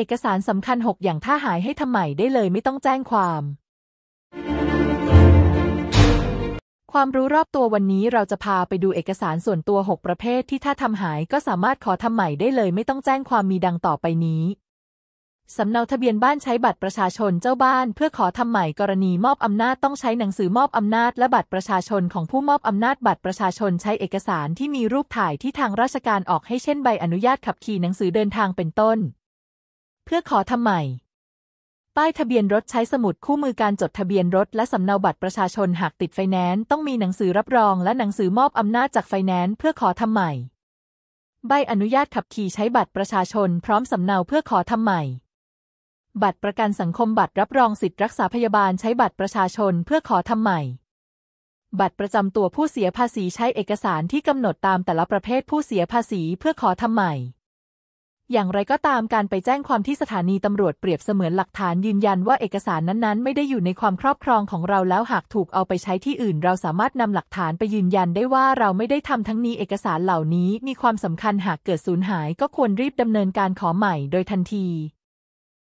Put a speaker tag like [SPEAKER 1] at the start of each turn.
[SPEAKER 1] เอกสารสำคัญ 6 อย่างถ้าหายให้ทำใหม่ได้เลย ไม่ต้องแจ้งความ ความรู้รอบตัววันนี้เราจะพาไปดูเอกสารส่วนตัว 6 ประเภทที่ถ้าทำหายก็สามารถขอทำใหม่ได้เลย ไม่ต้องแจ้งความมีดังต่อไปนี้ สำเนาทะเบียนบ้านใช้บัตรประชาชนเจ้าบ้าน เพื่อขอทำใหม่กรณีมอบอำนาจต้องใช้หนังสือมอบอำนาจและบัตรประชาชนของผู้มอบอำนาจบัตรประชาชนใช้เอกสารที่มีรูปถ่ายที่ทางราชการออกให้เช่นใบอนุญาตขับขี่หนังสือเดินทางเป็นต้นเพื่อขอทำใหม่ ป้ายทะเบียนรถใช้สมุดคู่มือการจดทะเบียนรถ และสำเนาบัตรประชาชนหากติดไฟแนนซ์ต้องมีหนังสือรับรองและหนังสือมอบอำนาจจากไฟแนนซ์เพื่อขอทำใหม่ ใบอนุญาตขับขี่ใช้บัตรประชาชน พร้อมสำเนาเพื่อขอทำใหม่ บัตรประกันสังคมบัตรรับรองสิทธิรักษาพยาบาลใช้บัตรประชาชนเพื่อขอทำใหม่ บัตรประจำตัวผู้เสียภาษีใช้เอกสารที่กำหนดตามแต่ละประเภทผู้เสียภาษีเพื่อขอทำใหม่อย่างไรก็ตามการไปแจ้งความที่สถานีตำรวจเปรียบเสมือนหลักฐานยืนยันว่าเอกสารนั้นๆไม่ได้อยู่ในความครอบครองของเราแล้วหากถูกเอาไปใช้ที่อื่น เราสามารถนำหลักฐานไปยืนยันได้ว่าเราไม่ได้ทำทั้งนี้เอกสารเหล่านี้ มีความสำคัญหากเกิดสูญหาย ก็ควรรีบดำเนินการขอใหม่ โดยทันที